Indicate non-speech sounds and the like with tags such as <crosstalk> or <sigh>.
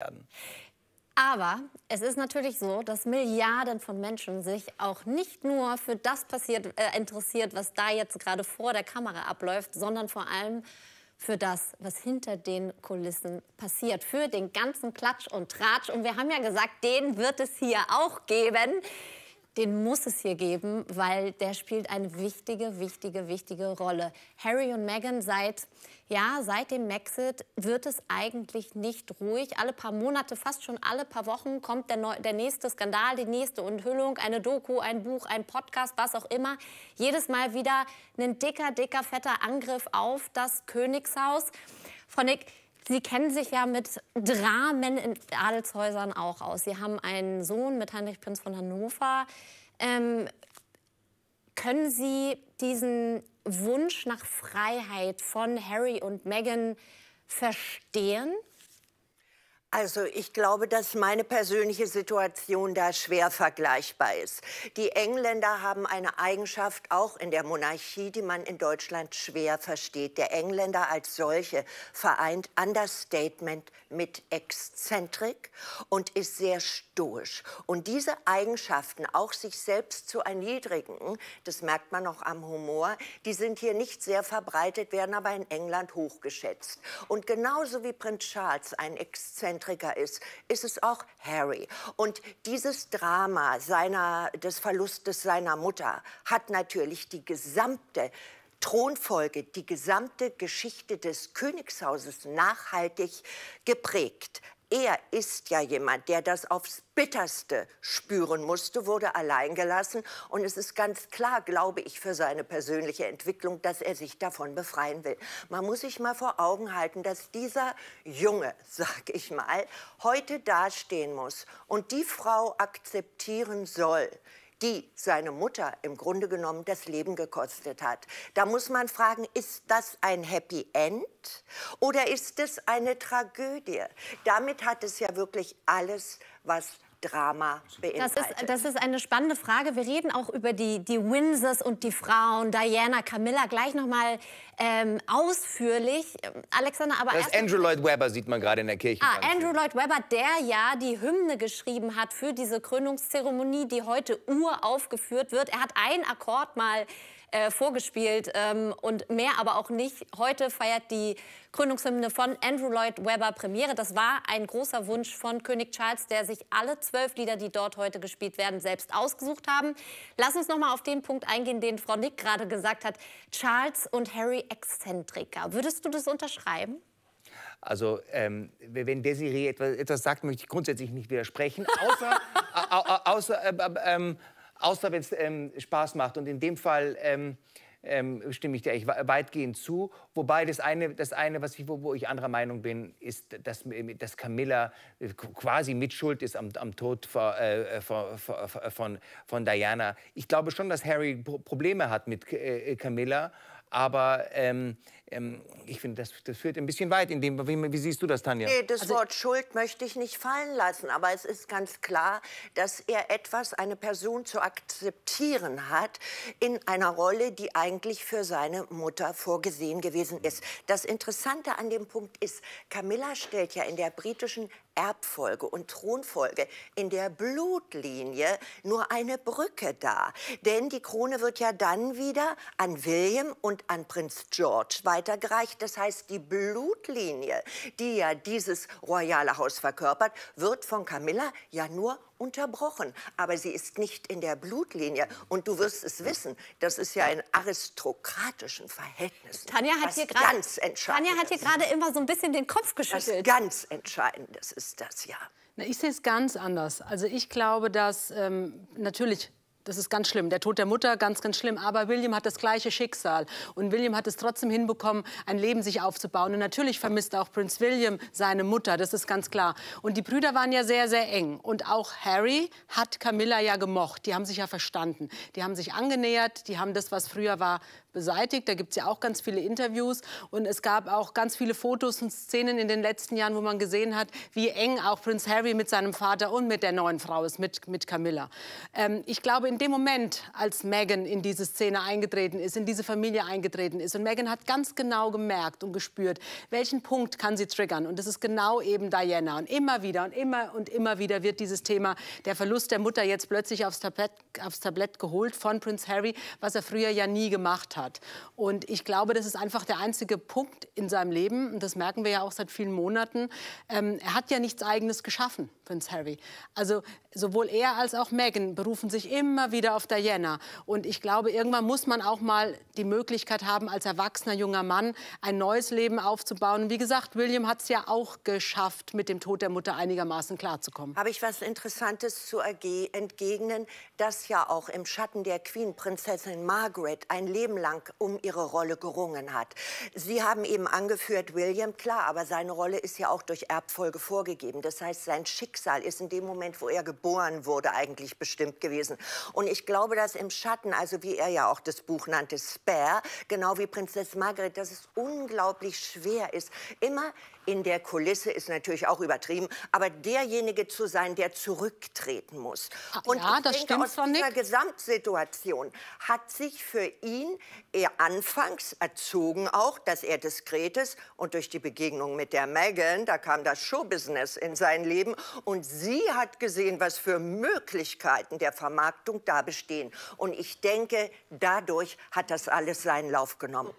werden. Aber es ist natürlich so, dass Milliarden von Menschen sich auch nicht nur für das passiert, äh, interessiert, was da jetzt gerade vor der Kamera abläuft, sondern vor allem für das, was hinter den Kulissen passiert, für den ganzen Klatsch und Tratsch. Und wir haben ja gesagt, den wird es hier auch geben den muss es hier geben, weil der spielt eine wichtige, wichtige, wichtige Rolle. Harry und Meghan seit, ja, seit dem Brexit wird es eigentlich nicht ruhig. Alle paar Monate, fast schon alle paar Wochen kommt der, Neu der nächste Skandal, die nächste Enthüllung, eine Doku, ein Buch, ein Podcast, was auch immer. Jedes Mal wieder ein dicker, dicker, fetter Angriff auf das Königshaus. Frau Nick, Sie kennen sich ja mit Dramen in Adelshäusern auch aus. Sie haben einen Sohn mit Heinrich Prinz von Hannover. Ähm, können Sie diesen Wunsch nach Freiheit von Harry und Meghan verstehen? Also ich glaube, dass meine persönliche Situation da schwer vergleichbar ist. Die Engländer haben eine Eigenschaft auch in der Monarchie, die man in Deutschland schwer versteht. Der Engländer als solche vereint Understatement mit Exzentrik und ist sehr stoisch. Und diese Eigenschaften, auch sich selbst zu erniedrigen, das merkt man auch am Humor, die sind hier nicht sehr verbreitet, werden aber in England hochgeschätzt. Und genauso wie Prinz Charles ein Exzentrik, Egozentriker ist, ist es auch Harry. Und dieses Drama seiner, des Verlustes seiner Mutter hat natürlich die gesamte Thronfolge, die gesamte Geschichte des Königshauses nachhaltig geprägt. Er ist ja jemand, der das aufs Bitterste spüren musste, wurde alleingelassen. Und es ist ganz klar, glaube ich, für seine persönliche Entwicklung, dass er sich davon befreien will. Man muss sich mal vor Augen halten, dass dieser Junge, <laughs> sag ich mal, heute dastehen muss und die Frau akzeptieren soll, die seine Mutter im Grunde genommen das Leben gekostet hat. Da muss man fragen, ist das ein Happy End oder ist es eine Tragödie? Damit hat es ja wirklich alles was Drama beinhaltet? Das ist, das ist, eine spannende Frage. Wir reden auch über die, die Windsors und die Frauen, Diana, Camilla, gleich nochmal ähm, ausführlich. Alexander, aber Das Andrew Lloyd Webber sieht man gerade in der Kirche. Ah, Andrew Lloyd Webber, der ja die Hymne geschrieben hat für diese Krönungszeremonie, die heute uraufgeführt wird. Er hat einen Akkord mal äh, vorgespielt ähm, und mehr aber auch nicht. Heute feiert die Gründungshymne von Andrew Lloyd Webber Premiere. Das war ein großer Wunsch von König Charles, der sich alle zwölf Lieder, die dort heute gespielt werden, selbst ausgesucht haben. Lass uns noch mal auf den Punkt eingehen, den Frau Nick gerade gesagt hat. Charles und Harry Exzentriker. Würdest du das unterschreiben? Also, ähm, wenn Desiree etwas, etwas, sagt, möchte ich grundsätzlich nicht widersprechen, außer, <laughs> außer äh, äh, äh, außer wenn es ähm, Spaß macht. Und in dem Fall ähm, ähm, stimme ich dir eigentlich weitgehend zu. Wobei das eine, das eine was ich, wo, wo, ich anderer Meinung bin, ist, dass, äh, dass Camilla äh, quasi mitschuld ist am, am Tod von, äh, von, von, von, Diana. Ich glaube schon, dass Harry Probleme hat mit äh, Camilla. Aber ähm, ähm, ich finde, das, das, führt ein bisschen weit. In dem, wie, wie siehst du das, Tanja? Nee, das also, Wort Schuld möchte ich nicht fallen lassen. Aber es ist ganz klar, dass er etwas, eine Person zu akzeptieren hat in einer Rolle, die eigentlich für seine Mutter vorgesehen gewesen ist. Das Interessante an dem Punkt ist, Camilla stellt ja in der britischen Erbfolge und Thronfolge in der Blutlinie nur eine Brücke dar. Denn die Krone wird ja dann wieder an William und an Prinz George weitergereicht. Das heißt, die Blutlinie, die ja dieses royale Haus verkörpert, wird von Camilla ja nur unterbrochen, aber sie ist nicht in der Blutlinie. Und du wirst es wissen, das ist ja in aristokratischen Verhältnissen. Tanja hat hier gerade Tanja hat hier gerade immer so ein bisschen den Kopf geschüttelt. Das ganz Entscheidendes ist das ja. Na, ich sehe es ganz anders. Also ich glaube, dass ähm, natürlich das ist ganz schlimm. Der Tod der Mutter, ganz, ganz schlimm. Aber William hat das gleiche Schicksal. Und William hat es trotzdem hinbekommen, ein Leben sich aufzubauen. Und natürlich vermisst auch Prinz William seine Mutter. Das ist ganz klar. Und die Brüder waren ja sehr, sehr eng. Und auch Harry hat Camilla ja gemocht. Die haben sich ja verstanden. Die haben sich angenähert. Die haben das, was früher war, beseitigt. Da gibt es ja auch ganz viele Interviews und es gab auch ganz viele Fotos und Szenen in den letzten Jahren, wo man gesehen hat, wie eng auch Prinz Harry mit seinem Vater und mit der neuen Frau ist, mit, mit Camilla. Ähm, ich glaube, in dem Moment, als Meghan in diese Szene eingetreten ist, in diese Familie eingetreten ist und Meghan hat ganz genau gemerkt und gespürt, welchen Punkt kann sie triggern und das ist genau eben Diana und immer wieder und immer und immer wieder wird dieses Thema der Verlust der Mutter jetzt plötzlich aufs Tablett, aufs Tablett geholt von Prinz Harry, was er früher ja nie gemacht hat hat. Und ich glaube, das ist einfach der einzige Punkt in seinem Leben, und das merken wir ja auch seit vielen Monaten, ähm, er hat ja nichts Eigenes geschaffen, Prinz Harry. Also sowohl er als auch Meghan berufen sich immer wieder auf Diana. Und ich glaube, irgendwann muss man auch mal die Möglichkeit haben, als erwachsener junger Mann ein neues Leben aufzubauen. Und wie gesagt, William hat es ja auch geschafft, mit dem Tod der Mutter einigermaßen klarzukommen. Habe ich was Interessantes zu entgegnen, dass ja auch im Schatten der Queen Prinzessin Margaret ein Leben lang lang um ihre Rolle gerungen hat. Sie haben eben angeführt, William, klar, aber seine Rolle ist ja auch durch Erbfolge vorgegeben. Das heißt, sein Schicksal ist in dem Moment, wo er geboren wurde, eigentlich bestimmt gewesen. Und ich glaube, dass im Schatten, also wie er ja auch das Buch nannte, Spare, genau wie Prinzessin Margaret, dass es unglaublich schwer ist, immer in der Kulisse ist natürlich auch übertrieben, aber derjenige zu sein, der zurücktreten muss. Ah, und ja, ich das denke, aus dieser Gesamtsituation hat sich für ihn er anfangs erzogen auch, dass er diskret ist und durch die Begegnung mit der Megan, da kam das Showbusiness in sein Leben und sie hat gesehen, was für Möglichkeiten der Vermarktung da bestehen. Und ich denke, dadurch hat das alles seinen Lauf genommen.